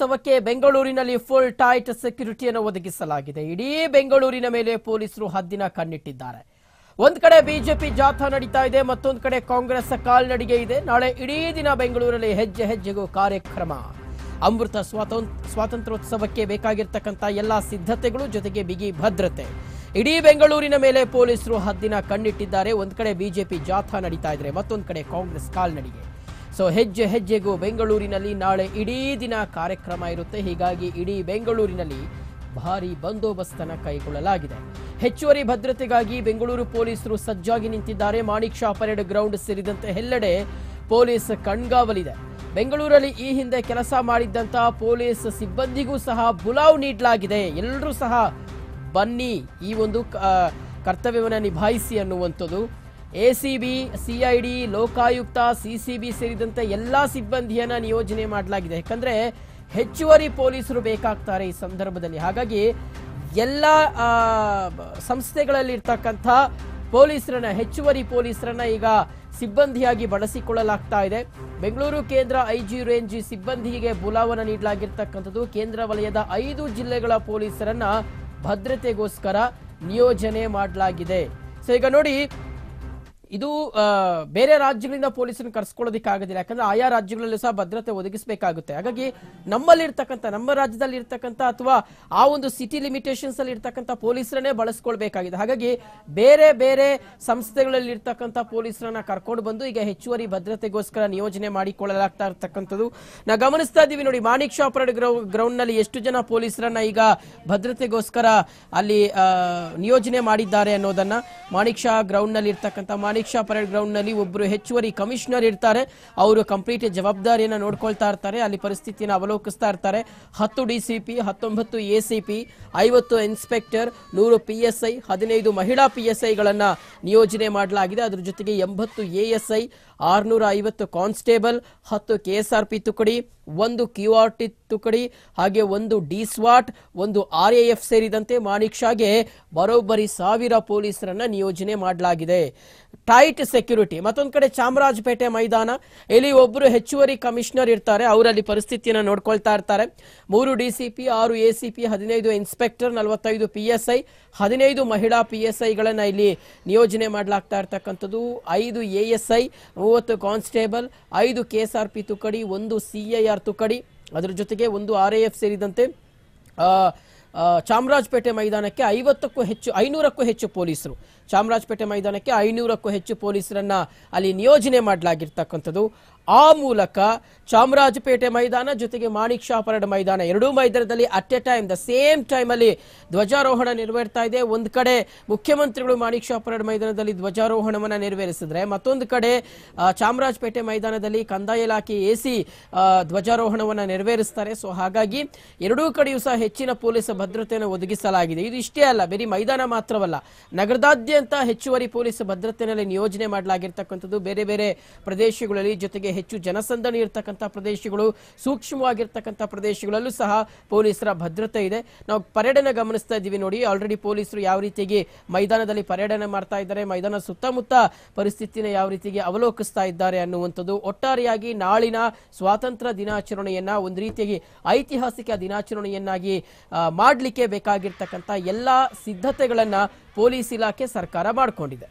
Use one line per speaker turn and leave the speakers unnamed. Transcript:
ಉತ್ಸವಕ್ಕೆ ಬೆಂಗಳೂರಿನಲ್ಲಿ full tight ಸೆಕ್ಯೂರಿಟಿಯನ್ನು ಒದಗಿಸಲಾಗಿದೆ ಇಡೀ ಬೆಂಗಳೂರಿನ ಮೇಲೆ ಪೊಲೀಸರು ಹದ್ದಿನ ಕಣ್ಣಿಟ್ಟಿದ್ದಾರೆ ಒಂದ್ ಕಡೆ ಬಿಜೆಪಿ ಜಾಥಾ ನಡೀತಾ ಇದೆ ಮತ್ತೊಂದು ಕಡೆ ಕಾಂಗ್ರೆಸ್ ಕಾಲ್ನಡಿಗೆ ಇದೆ ನಾಳೆ ಇಡೀ ದಿನ ಬೆಂಗಳೂರಲ್ಲಿ ಹೆಜ್ಜೆ ಹೆಜ್ಜೆಗೂ ಕಾರ್ಯಕ್ರಮ ಅಮೃತ ಸ್ವಾತಂತ್ರ್ಯ ಸ್ವಾತಂತ್ರ್ಯೋತ್ಸವಕ್ಕೆ ಬೇಕಾಗಿರ್ತಕ್ಕಂಥ ಎಲ್ಲಾ ಸಿದ್ಧತೆಗಳು ಜೊತೆಗೆ ಬಿಗಿ ಭದ್ರತೆ ಇಡೀ ಬೆಂಗಳೂರಿನ ಮೇಲೆ ಪೊಲೀಸರು ಹದ್ದಿನ ಕಣ್ಣಿಟ್ಟಿದ್ದಾರೆ ಒಂದ್ ಕಡೆ ಬಿಜೆಪಿ ಜಾಥಾ ನಡೀತಾ ಇದ್ರೆ ಮತ್ತೊಂದು ಕಡೆ ಕಾಂಗ್ರೆಸ್ ಕಾಲ್ನಡಿಗೆ ಸೊ ಹೆಜ್ಜೆ ಹೆಜ್ಜೆಗೂ ಬೆಂಗಳೂರಿನಲ್ಲಿ ನಾಳೆ ಇಡೀ ದಿನ ಕಾರ್ಯಕ್ರಮ ಇರುತ್ತೆ ಹೀಗಾಗಿ ಇಡೀ ಬೆಂಗಳೂರಿನಲ್ಲಿ ಭಾರಿ ಬಂದೋಬಸ್ತನ್ನು ಕೈಗೊಳ್ಳಲಾಗಿದೆ ಹೆಚ್ಚುವರಿ ಭದ್ರತೆಗಾಗಿ ಬೆಂಗಳೂರು ಪೊಲೀಸರು ಸಜ್ಜಾಗಿ ನಿಂತಿದ್ದಾರೆ ಮಾಣಿಕ್ ಶಾ ಪರೇಡ್ ಗ್ರೌಂಡ್ ಸೇರಿದಂತೆ ಎಲ್ಲೆಡೆ ಪೊಲೀಸ್ ಕಣ್ಗಾವಲಿದೆ ಬೆಂಗಳೂರಲ್ಲಿ ಈ ಹಿಂದೆ ಕೆಲಸ ಮಾಡಿದ್ದಂತಹ ಪೊಲೀಸ್ ಸಿಬ್ಬಂದಿಗೂ ಸಹ ಬುಲಾವ್ ನೀಡಲಾಗಿದೆ ಎಲ್ಲರೂ ಸಹ ಬನ್ನಿ ಈ ಒಂದು ಕರ್ತವ್ಯವನ್ನು ನಿಭಾಯಿಸಿ ಅನ್ನುವಂಥದ್ದು A C B CID Lokayukta C ಸೇರಿದಂತೆ ಎಲ್ಲ ಸಿಬ್ಬಂದಿಯನ್ನು ನಿಯೋಜನೆ ಮಾಡಲಾಗಿದೆ ಯಾಕಂದ್ರೆ ಹೆಚ್ಚುವರಿ ಪೊಲೀಸರು ಬೇಕಾಗ್ತಾರೆ ಈ ಸಂದರ್ಭದಲ್ಲಿ ಹಾಗಾಗಿ ಎಲ್ಲ ಸಂಸ್ಥೆಗಳಲ್ಲಿರ್ತಕ್ಕಂಥ ಪೊಲೀಸರನ್ನ ಹೆಚ್ಚುವರಿ ಪೊಲೀಸರನ್ನ ಈಗ ಸಿಬ್ಬಂದಿಯಾಗಿ ಬಳಸಿಕೊಳ್ಳಲಾಗ್ತಾ ಇದೆ ಬೆಂಗಳೂರು ಕೇಂದ್ರ ಐಜಿ ರೇಂಜ್ ಸಿಬ್ಬಂದಿಗೆ ಬುಲಾವನ ನೀಡಲಾಗಿರ್ತಕ್ಕಂಥದ್ದು ಕೇಂದ್ರ ವಲಯದ ಐದು ಜಿಲ್ಲೆಗಳ ಪೊಲೀಸರನ್ನ ಭದ್ರತೆಗೋಸ್ಕರ ನಿಯೋಜನೆ ಮಾಡಲಾಗಿದೆ ಸೊ ಈಗ ನೋಡಿ ಇದು ಬೇರೆ ರಾಜ್ಯಗಳಿಂದ ಪೊಲೀಸರನ್ನು ಕರ್ಸ್ಕೊಳ್ಳೋದಕ್ಕಾಗೋದಿಲ್ಲ ಯಾಕಂದ್ರೆ ಆಯಾ ರಾಜ್ಯಗಳಲ್ಲೂ ಸಹ ಭದ್ರತೆ ಒದಗಿಸಬೇಕಾಗುತ್ತೆ ಹಾಗಾಗಿ ನಮ್ಮಲ್ಲಿ ನಮ್ಮ ರಾಜ್ಯದಲ್ಲಿ ಇರ್ತಕ್ಕಂಥ ಅಥವಾ ಆ ಒಂದು ಸಿಟಿ ಲಿಮಿಟೇಷನ್ಸ್ ಅಲ್ಲಿ ಇರ್ತಕ್ಕಂಥ ಪೊಲೀಸರನ್ನೇ ಬಳಸ್ಕೊಳ್ಬೇಕಾಗಿದೆ ಹಾಗಾಗಿ ಬೇರೆ ಬೇರೆ ಸಂಸ್ಥೆಗಳಲ್ಲಿ ಇರ್ತಕ್ಕಂಥ ಪೊಲೀಸರನ್ನ ಕರ್ಕೊಂಡು ಬಂದು ಈಗ ಹೆಚ್ಚುವರಿ ಭದ್ರತೆಗೋಸ್ಕರ ನಿಯೋಜನೆ ಮಾಡಿಕೊಳ್ಳಲಾಗ್ತಾ ಇರ್ತಕ್ಕಂಥದ್ದು ನಾವು ಗಮನಿಸ್ತಾ ಇದ್ದೀವಿ ನೋಡಿ ಮಾಣಿಕ್ ಶಾ ಪರೇಡ್ ಗ್ರೌಂಡ್ ನಲ್ಲಿ ಎಷ್ಟು ಜನ ಪೊಲೀಸರನ್ನ ಈಗ ಭದ್ರತೆಗೋಸ್ಕರ ಅಲ್ಲಿ ನಿಯೋಜನೆ ಮಾಡಿದ್ದಾರೆ ಅನ್ನೋದನ್ನ ಮಾಣಿಕ್ ಶಾ ಗ್ರೌಂಡ್ ನಲ್ಲಿ ಇರ್ತಕ್ಕಂಥ ಮಾಣಿಕ್ ಪರೀಕ್ಷಾ ಪರೇಡ್ ನಲ್ಲಿ ಒಬ್ಬರು ಹೆಚ್ಚುವರಿ ಕಮಿಷನರ್ ಇರ್ತಾರೆ ಅವರು ಕಂಪ್ಲೀಟ್ ಜವಾಬ್ದಾರಿಯನ್ನು ನೋಡ್ಕೊಳ್ತಾ ಇರ್ತಾರೆ ಅಲ್ಲಿ ಪರಿಸ್ಥಿತಿಯನ್ನು ಅವಲೋಕಿಸ್ತಾ ಇರ್ತಾರೆ ಹತ್ತು ಡಿ ಸಿ ಪಿ ಹತ್ತೊಂಬತ್ತು ಎ ಪಿ ಐವತ್ತು ಇನ್ಸ್ಪೆಕ್ಟರ್ ನೂರು ಐ ಹದಿನೈದು ಮಹಿಳಾ ಐಗಳನ್ನು ನಿಯೋಜನೆ ಮಾಡಲಾಗಿದೆ ಅದರ ಜೊತೆಗೆ ಎಂಬತ್ತು ಐ ಆರ್ನೂರ ಐವತ್ತು ಕಾನ್ಸ್ಟೇಬಲ್ ಹತ್ತು ಆರ್ ಪಿ ತುಕಡಿ ಒಂದು ಕ್ಯೂ ಆರ್ ಟಿ ತುಕಡಿ ಹಾಗೆ ಒಂದು ಡಿ ಸ್ವಾಟ್ ಒಂದು ಆರ್ ಎಫ್ ಸೇರಿದಂತೆ ಮಾಣಿಕ್ ಶಾಗೆ ಬರೋಬ್ಬರಿ ಸಾವಿರ ಪೊಲೀಸರನ್ನ ನಿಯೋಜನೆ ಮಾಡಲಾಗಿದೆ ಟೈಟ್ ಸೆಕ್ಯೂರಿಟಿ ಮತ್ತೊಂದು ಕಡೆ ಚಾಮರಾಜಪೇಟೆ ಮೈದಾನ ಇಲ್ಲಿ ಒಬ್ಬರು ಹೆಚ್ಚುವರಿ ಕಮಿಷನರ್ ಇರ್ತಾರೆ ಅವರಲ್ಲಿ ಪರಿಸ್ಥಿತಿಯನ್ನು ನೋಡ್ಕೊಳ್ತಾ ಇರ್ತಾರೆ ಮೂರು ಪಿ ಆರು ಪಿ ಹದಿನೈದು ಇನ್ಸ್ಪೆಕ್ಟರ್ ನಲವತ್ತೈದು ಪಿ ಐ ಹದಿನೈದು ಮಹಿಳಾ ಪಿ ಗಳನ್ನ ಇಲ್ಲಿ ನಿಯೋಜನೆ ಮಾಡಲಾಗ್ತಾ ಇರ್ತಕ್ಕಂಥದ್ದು ಐದು ಎ ಐ ಮೂವತ್ತು ಕಾನ್ಸ್ಟೇಬಲ್ ಐದು ಆರ್ ಪಿ ತುಕಡಿ ಒಂದು ಸಿ ಆರ್ ತುಕಡಿ ಅದರ ಜೊತೆಗೆ ಒಂದು ಆರ್ ಎಫ್ ಸೇರಿದಂತೆ ಚಾಮರಾಜಪೇಟೆ ಮೈದಾನಕ್ಕೆ ಐವತ್ತಕ್ಕೂ ಹೆಚ್ಚು ಐನೂರಕ್ಕೂ ಹೆಚ್ಚು ಪೊಲೀಸರು ಚಾಮರಾಜಪೇಟೆ ಮೈದಾನಕ್ಕೆ ಐನೂರಕ್ಕೂ ಹೆಚ್ಚು ಪೊಲೀಸರನ್ನ ಅಲ್ಲಿ ನಿಯೋಜನೆ ಮಾಡಲಾಗಿರ್ತಕ್ಕಂಥದ್ದು ಆ ಮೂಲಕ ಚಾಮರಾಜಪೇಟೆ ಮೈದಾನ ಜೊತೆಗೆ ಮಾಣಿಕ್ ಶಾಪರಡ್ ಮೈದಾನ ಎರಡೂ ಮೈದಾನದಲ್ಲಿ at a time the same time ಅಲ್ಲಿ ಧ್ವಜಾರೋಹಣ ನೆರವೇರ್ತಾ ಇದೆ ಒಂದು ಕಡೆ ಮುಖ್ಯಮಂತ್ರಿಗಳು ಮಾಣಿಕ್ ಶಾಪರಡ್ ಮೈದಾನದಲ್ಲಿ ಧ್ವಜಾರೋಹಣವನ್ನು ನೆರವೇರಿಸಿದ್ರೆ ಮತ್ತೊಂದು ಕಡೆ ಚಾಮರಾಜಪೇಟೆ ಮೈದಾನದಲ್ಲಿ ಕಂದಾಯ ಇಲಾಖೆ ಎಸಿ ಧ್ವಜಾರೋಹಣವನ್ನು ನೆರವೇರಿಸ್ತಾರೆ ಸೊ ಹಾಗಾಗಿ ಎರಡೂ ಕಡೆಯೂ ಸಹ ಹೆಚ್ಚಿನ ಪೊಲೀಸ್ ಭದ್ರತೆಯನ್ನು ಒದಗಿಸಲಾಗಿದೆ ಇದು ಇಷ್ಟೇ ಅಲ್ಲ ಬರೀ ಮೈದಾನ ಮಾತ್ರವಲ್ಲ ನಗರದಾದ್ಯಂತ ಹೆಚ್ಚುವರಿ ಪೊಲೀಸ್ ಭದ್ರತೆಯಲ್ಲಿ ನಿಯೋಜನೆ ಮಾಡಲಾಗಿರ್ತಕ್ಕಂಥದ್ದು ಬೇರೆ ಬೇರೆ ಪ್ರದೇಶಗಳಲ್ಲಿ ಜೊತೆಗೆ ಹೆಚ್ಚು ಜನಸಂದಣಿ ಇರತಕ್ಕಂಥ ಪ್ರದೇಶಗಳು ಸೂಕ್ಷ್ಮವಾಗಿರ್ತಕ್ಕಂಥ ಪ್ರದೇಶಗಳಲ್ಲೂ ಸಹ ಪೊಲೀಸರ ಭದ್ರತೆ ಇದೆ ನಾವು ಪರ್ಯಟನ ಗಮನಿಸ್ತಾ ಇದ್ದೀವಿ ನೋಡಿ ಆಲ್ರೆಡಿ ಪೊಲೀಸರು ಯಾವ ರೀತಿಯಾಗಿ ಮೈದಾನದಲ್ಲಿ ಪರ್ಯಟನೆ ಮಾಡ್ತಾ ಇದ್ದಾರೆ ಮೈದಾನ ಸುತ್ತಮುತ್ತ ಪರಿಸ್ಥಿತಿನ ಯಾವ ರೀತಿಗೆ ಅವಲೋಕಿಸ್ತಾ ಇದ್ದಾರೆ ಅನ್ನುವಂಥದ್ದು ಒಟ್ಟಾರೆಯಾಗಿ ನಾಳಿನ ಸ್ವಾತಂತ್ರ್ಯ ದಿನಾಚರಣೆಯನ್ನ ಒಂದು ರೀತಿಯಾಗಿ ಐತಿಹಾಸಿಕ ದಿನಾಚರಣೆಯನ್ನಾಗಿ ಮಾಡಲಿಕ್ಕೆ ಬೇಕಾಗಿರ್ತಕ್ಕಂಥ ಎಲ್ಲ ಸಿದ್ಧತೆಗಳನ್ನ ಪೊಲೀಸ್ ಇಲಾಖೆ ಸರ್ಕಾರ ಮಾಡಿಕೊಂಡಿದೆ